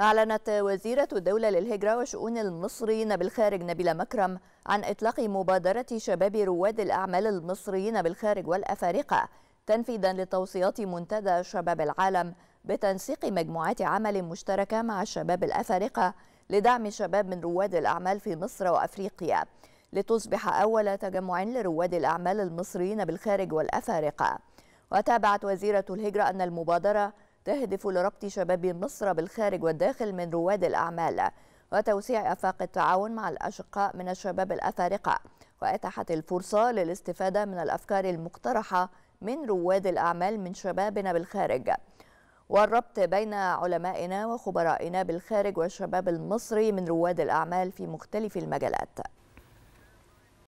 أعلنت وزيرة الدولة للهجرة وشؤون المصريين بالخارج نبيلة مكرم عن إطلاق مبادرة شباب رواد الأعمال المصريين بالخارج والأفارقة تنفيذا لتوصيات منتدى شباب العالم بتنسيق مجموعات عمل مشتركة مع الشباب الأفارقة لدعم الشباب من رواد الأعمال في مصر وأفريقيا لتصبح أول تجمع لرواد الأعمال المصريين بالخارج والأفارقة وتابعت وزيرة الهجرة أن المبادرة تهدف لربط شباب مصر بالخارج والداخل من رواد الأعمال وتوسيع آفاق التعاون مع الأشقاء من الشباب الأفارقة وأتاحت الفرصة للاستفادة من الأفكار المقترحة من رواد الأعمال من شبابنا بالخارج والربط بين علمائنا وخبرائنا بالخارج والشباب المصري من رواد الأعمال في مختلف المجالات